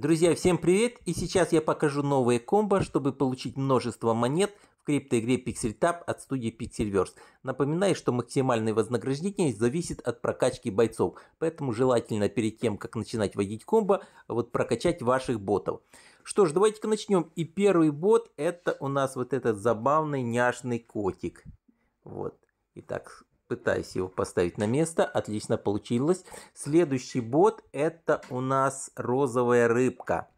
Друзья, всем привет! И сейчас я покажу новые комбо, чтобы получить множество монет в криптоигре PixelTap от студии Pixelverse. Напоминаю, что максимальное вознаграждение зависит от прокачки бойцов, поэтому желательно перед тем, как начинать вводить комбо, вот прокачать ваших ботов. Что ж, давайте-ка начнем. И первый бот это у нас вот этот забавный няшный котик. Вот. Итак, пытаюсь его поставить на место. Отлично получилось. Следующий бот это у нас розовая рыбка.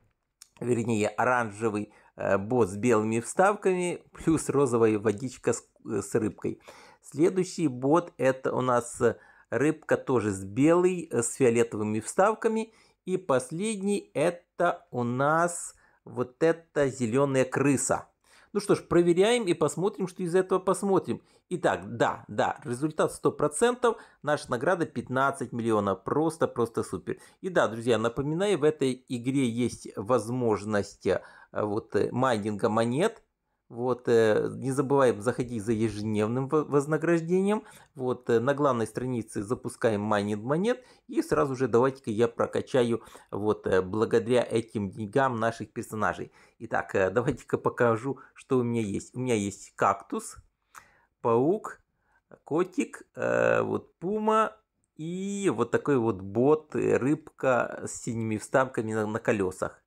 Вернее, оранжевый э, бот с белыми вставками плюс розовая водичка с, э, с рыбкой. Следующий бот это у нас э, рыбка тоже с белой, с фиолетовыми вставками. И последний это у нас вот эта зеленая крыса. Ну что ж, проверяем и посмотрим, что из этого посмотрим. Итак, да, да, результат 100%, наша награда 15 миллионов, просто-просто супер. И да, друзья, напоминаю, в этой игре есть возможность э, вот э, майнинга монет, вот, э, не забываем заходить за ежедневным вознаграждением. Вот, э, на главной странице запускаем майнинг монет. И сразу же давайте-ка я прокачаю вот э, благодаря этим деньгам наших персонажей. Итак, давайте-ка покажу, что у меня есть. У меня есть кактус, паук, котик, вот пума и вот такой вот бот, рыбка с синими вставками на колесах.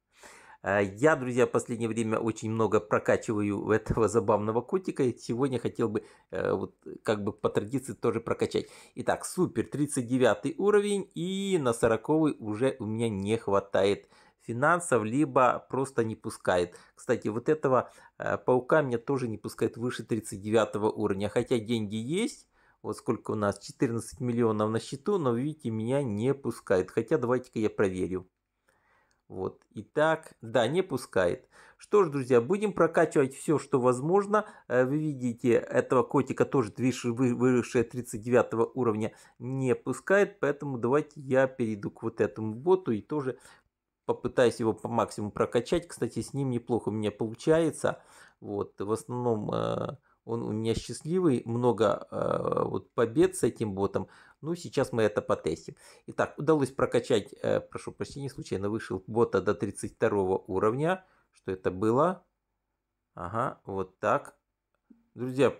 Э, я, друзья, в последнее время очень много прокачиваю этого забавного котика. И сегодня хотел бы, э, вот, как бы по традиции, тоже прокачать. Итак, супер, 39 уровень. И на 40 уже у меня не хватает финансов, либо просто не пускает. Кстати, вот этого э, паука меня тоже не пускает выше 39 уровня. Хотя деньги есть. Вот сколько у нас, 14 миллионов на счету, но видите, меня не пускает. Хотя давайте-ка я проверю. Вот, и так, да, не пускает. Что ж, друзья, будем прокачивать все, что возможно. Э, вы видите, этого котика тоже выше выросшая 39 уровня не пускает, поэтому давайте я перейду к вот этому боту и тоже попытаюсь его по максимуму прокачать. Кстати, с ним неплохо у меня получается. Вот, в основном э, он у меня счастливый, много э, вот побед с этим ботом. Ну, сейчас мы это потестим. Итак, удалось прокачать, э, прошу прощения, случайно вышел бота до 32 уровня. Что это было? Ага, вот так. Друзья,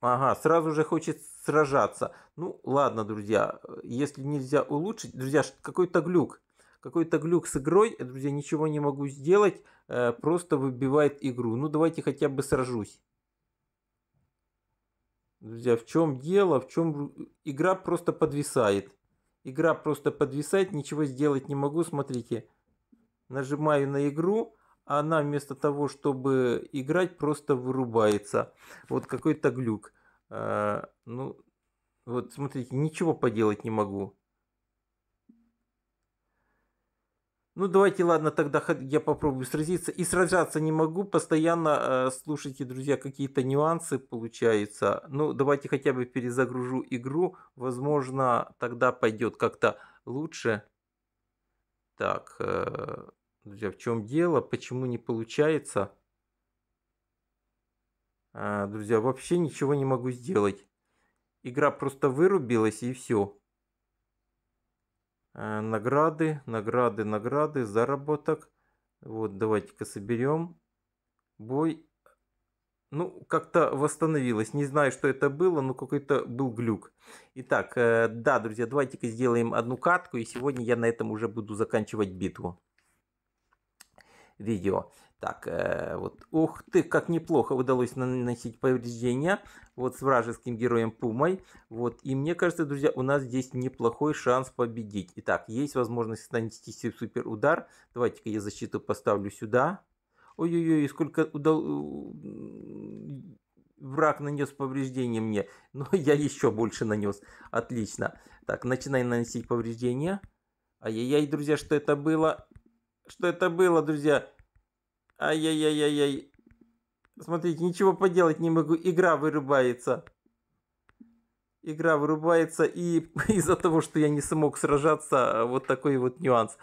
ага, сразу же хочет сражаться. Ну, ладно, друзья, если нельзя улучшить, друзья, какой-то глюк какой-то глюк с игрой, друзья, ничего не могу сделать, э, просто выбивает игру. Ну, давайте хотя бы сражусь. Друзья, в чем дело, в чем игра просто подвисает. Игра просто подвисает, ничего сделать не могу. Смотрите, нажимаю на игру, а она вместо того, чтобы играть, просто вырубается. Вот какой-то глюк. А, ну, вот смотрите, ничего поделать не могу. Ну давайте, ладно, тогда я попробую сразиться. И сражаться не могу, постоянно э, слушайте, друзья, какие-то нюансы получаются. Ну давайте хотя бы перезагружу игру, возможно, тогда пойдет как-то лучше. Так, э, друзья, в чем дело? Почему не получается? Э, друзья, вообще ничего не могу сделать. Игра просто вырубилась и все. Э, награды, награды, награды, заработок. Вот, давайте-ка соберем. Бой. Ну, как-то восстановилось. Не знаю, что это было, но какой-то был глюк. Итак, э, да, друзья, давайте-ка сделаем одну катку. И сегодня я на этом уже буду заканчивать битву. Видео. Так, э, вот, ух ты, как неплохо удалось наносить повреждения вот с вражеским героем Пумой. Вот, и мне кажется, друзья, у нас здесь неплохой шанс победить. Итак, есть возможность нанести супер удар. Давайте-ка я защиту поставлю сюда. Ой-ой-ой, сколько удал... Враг нанес повреждения мне, но я еще больше нанес. Отлично. Так, начинаем наносить повреждения. Ай-яй-яй, друзья, что это было? Что это было, друзья? Ай-яй-яй-яй-яй. Смотрите, ничего поделать не могу. Игра вырубается. Игра вырубается и из-за того, что я не смог сражаться, вот такой вот нюанс.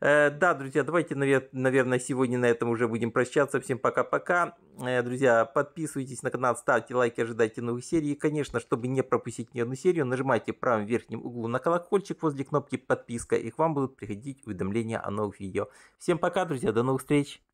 Э, да, друзья, давайте, наверное, сегодня на этом уже будем прощаться. Всем пока-пока. Э, друзья, подписывайтесь на канал, ставьте лайки, ожидайте новых серий. И, конечно, чтобы не пропустить ни одну серию, нажимайте в правом верхнем углу на колокольчик возле кнопки подписка, и к вам будут приходить уведомления о новых видео. Всем пока, друзья, до новых встреч!